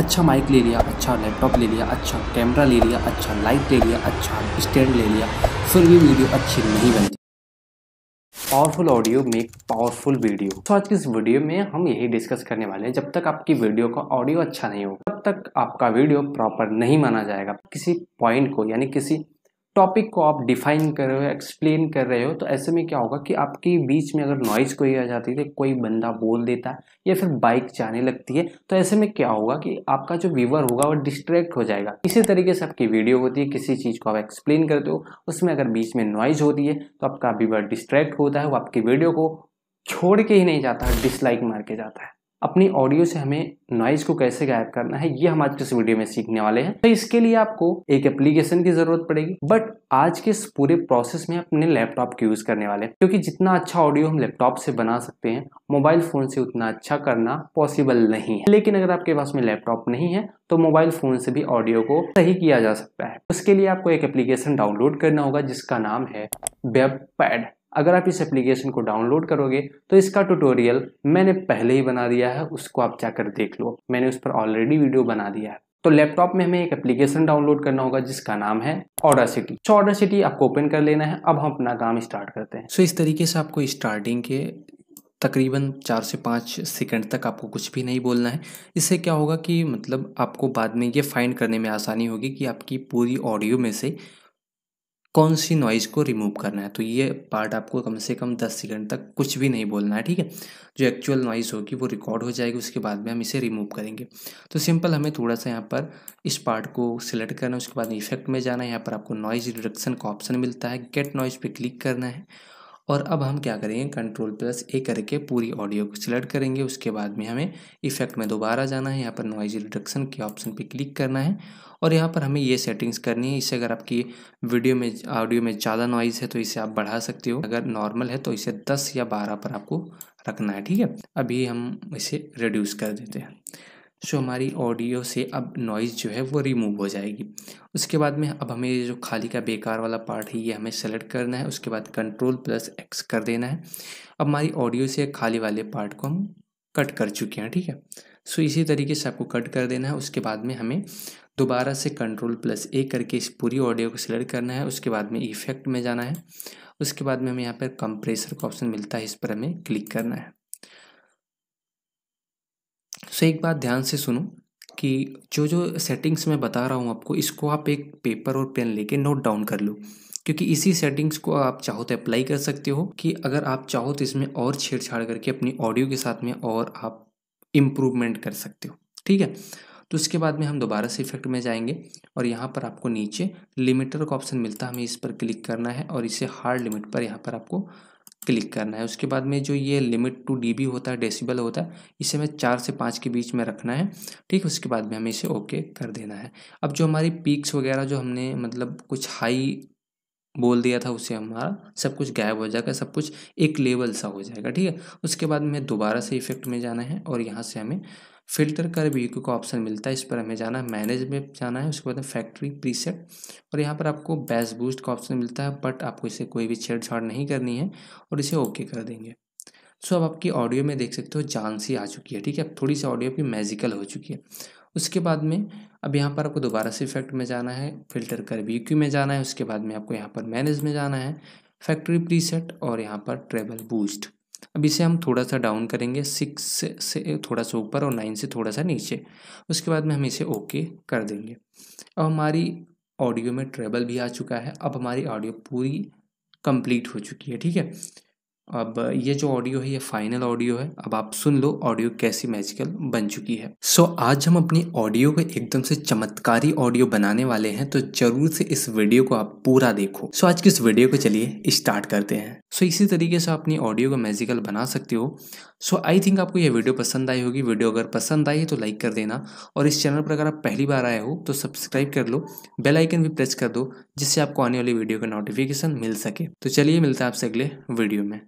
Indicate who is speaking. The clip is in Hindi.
Speaker 1: अच्छा माइक ले लिया अच्छा लैपटॉप ले लिया अच्छा कैमरा ले लिया अच्छा लाइट ले लिया अच्छा स्टैंड ले लिया फिर भी वीडियो अच्छी नहीं बनती powerful audio make powerful video तो आज की इस वीडियो में हम यही डिस्कस करने वाले हैं जब तक आपकी वीडियो का ऑडियो अच्छा नहीं हो तब तक आपका वीडियो प्रॉपर नहीं माना जाएगा किसी पॉइंट को यानी किसी टॉपिक को आप डिफाइन कर रहे हो एक्सप्लेन कर रहे हो तो ऐसे में क्या होगा कि आपके बीच में अगर नॉइज़ कोई आ जाती है कोई बंदा बोल देता है या फिर बाइक जाने लगती है तो ऐसे में क्या होगा कि आपका जो व्यूवर होगा वो डिस्ट्रैक्ट हो जाएगा इसी तरीके से आपकी वीडियो होती है किसी चीज़ को आप एक्सप्लेन करते हो उसमें अगर बीच में नॉइज़ होती है तो आपका व्यूवर डिस्ट्रैक्ट होता है वो आपकी वीडियो को छोड़ के ही नहीं जाता डिसलाइक मार के जाता है अपनी ऑडियो से हमें नॉइज को कैसे गायब करना है ये हम आज इस वीडियो में सीखने वाले हैं तो इसके लिए आपको एक एप्लीकेशन की जरूरत पड़ेगी बट आज के इस पूरे प्रोसेस में अपने लैपटॉप को यूज करने वाले हैं क्योंकि जितना अच्छा ऑडियो हम लैपटॉप से बना सकते हैं मोबाइल फोन से उतना अच्छा करना पॉसिबल नहीं है लेकिन अगर आपके पास में लैपटॉप नहीं है तो मोबाइल फोन से भी ऑडियो को सही किया जा सकता है उसके लिए आपको एक एप्लीकेशन डाउनलोड करना होगा जिसका नाम है वेब पैड अगर आप इस एप्लीकेशन को डाउनलोड करोगे तो इसका ट्यूटोरियल मैंने पहले ही बना दिया है उसको आप जाकर देख लो मैंने उस पर ऑलरेडी वीडियो बना दिया है तो लैपटॉप में हमें एक एप्लीकेशन डाउनलोड करना होगा जिसका नाम है order city so order city आपको ओपन कर लेना है अब हम अपना काम स्टार्ट करते हैं सो so, इस तरीके से आपको स्टार्टिंग के तकरीबन चार से पाँच सेकंड तक आपको कुछ भी नहीं बोलना है इससे क्या होगा कि मतलब आपको बाद में ये फाइंड करने में आसानी होगी कि आपकी पूरी ऑडियो में से कौन सी नॉइज़ को रिमूव करना है तो ये पार्ट आपको कम से कम दस सेकंड तक कुछ भी नहीं बोलना है ठीक है जो एक्चुअल नॉइज़ होगी वो रिकॉर्ड हो जाएगी उसके बाद में हम इसे रिमूव करेंगे तो सिंपल हमें थोड़ा सा यहाँ पर इस पार्ट को सिलेक्ट करना है उसके बाद इफेक्ट में जाना है यहाँ पर आपको नॉइज़ रिडक्शन का ऑप्शन मिलता है गेट नॉइज़ पर क्लिक करना है और अब हम क्या करेंगे कंट्रोल प्लस ए करके पूरी ऑडियो को सिलेक्ट करेंगे उसके बाद में हमें इफेक्ट में दोबारा जाना है यहाँ पर नॉइज रिडक्शन के ऑप्शन पे क्लिक करना है और यहाँ पर हमें ये सेटिंग्स करनी है इससे अगर आपकी वीडियो में ऑडियो में ज़्यादा नॉइज़ है तो इसे आप बढ़ा सकते हो अगर नॉर्मल है तो इसे दस या बारह पर आपको रखना है ठीक है अभी हम इसे रिड्यूस कर देते हैं सो हमारी ऑडियो से अब नॉइज़ जो है वो रिमूव हो जाएगी उसके बाद में अब हमें ये जो खाली का बेकार वाला पार्ट है ये हमें सेलेक्ट करना है उसके बाद कंट्रोल प्लस एक्स कर देना है अब हमारी ऑडियो से खाली वाले पार्ट को हम कट कर चुके हैं ठीक है सो इसी तरीके से आपको कट कर देना है उसके बाद में हमें दोबारा से कंट्रोल प्लस ए करके इस पूरी ऑडियो को सिलेक्ट करना है उसके बाद में इफेक्ट में जाना है उसके बाद में हमें यहाँ पर कंप्रेसर का ऑप्शन मिलता है इस पर हमें क्लिक करना है सो एक बात ध्यान से सुनो कि जो जो सेटिंग्स मैं बता रहा हूँ आपको इसको आप एक पेपर और पेन लेके नोट डाउन कर लो क्योंकि इसी सेटिंग्स को आप चाहो तो अप्लाई कर सकते हो कि अगर आप चाहो तो इसमें और छेड़छाड़ करके अपनी ऑडियो के साथ में और आप इम्प्रूवमेंट कर सकते हो ठीक है तो उसके बाद में हम दोबारा से इफेक्ट में जाएंगे और यहाँ पर आपको नीचे लिमिटर का ऑप्शन मिलता है हमें इस पर क्लिक करना है और इसे हार्ड लिमिट पर यहाँ पर आपको क्लिक करना है उसके बाद में जो ये लिमिट टू डीबी होता है डेसिबल होता है इसे हमें चार से पाँच के बीच में रखना है ठीक उसके बाद में हमें इसे ओके कर देना है अब जो हमारी पीक्स वगैरह जो हमने मतलब कुछ हाई बोल दिया था उसे हमारा सब कुछ गायब हो जाएगा सब कुछ एक लेवल सा हो जाएगा ठीक है उसके बाद हमें दोबारा से इफेक्ट में जाना है और यहाँ से हमें फिल्टर कर व्यू का ऑप्शन मिलता है इस पर हमें जाना है मैनेज में जाना है उसके बाद फैक्ट्री प्रीसेट और यहाँ पर आपको बेस बूस्ट का ऑप्शन मिलता है बट आपको इसे कोई भी छेड़छाड़ नहीं करनी है और इसे ओके कर देंगे सो अब आपकी ऑडियो में देख सकते हो जान सी आ चुकी है ठीक है अब थोड़ी सी ऑडियो आपकी मैजिकल हो चुकी है उसके बाद में अब यहाँ पर आपको दोबारा से इफेक्ट में जाना है फिल्टर कर वी क्यू में जाना है उसके बाद में आपको यहाँ पर मैनेज में जाना है फैक्ट्री प्रीसेट और यहाँ पर ट्रेबल बूस्ट अब इसे हम थोड़ा सा डाउन करेंगे सिक्स से, से थोड़ा सा ऊपर और नाइन से थोड़ा सा नीचे उसके बाद में हम इसे ओके कर देंगे अब हमारी ऑडियो में ट्रेबल भी आ चुका है अब हमारी ऑडियो पूरी कंप्लीट हो चुकी है ठीक है अब ये जो ऑडियो है ये फाइनल ऑडियो है अब आप सुन लो ऑडियो कैसी मैजिकल बन चुकी है सो so, आज हम अपनी ऑडियो को एकदम से चमत्कारी ऑडियो बनाने वाले हैं तो जरूर से इस वीडियो को आप पूरा देखो सो so, आज की इस वीडियो को चलिए स्टार्ट करते हैं सो so, इसी तरीके से आप अपनी ऑडियो को मैजिकल बना सकते हो सो आई थिंक आपको यह वीडियो पसंद आई होगी वीडियो अगर पसंद आई है तो लाइक कर देना और इस चैनल पर अगर आप पहली बार आए हो तो सब्सक्राइब कर लो बेल आइकन भी प्रेस कर दो जिससे आपको आने वाली वीडियो का नोटिफिकेशन मिल सके तो चलिए मिलता है आपसे अगले वीडियो में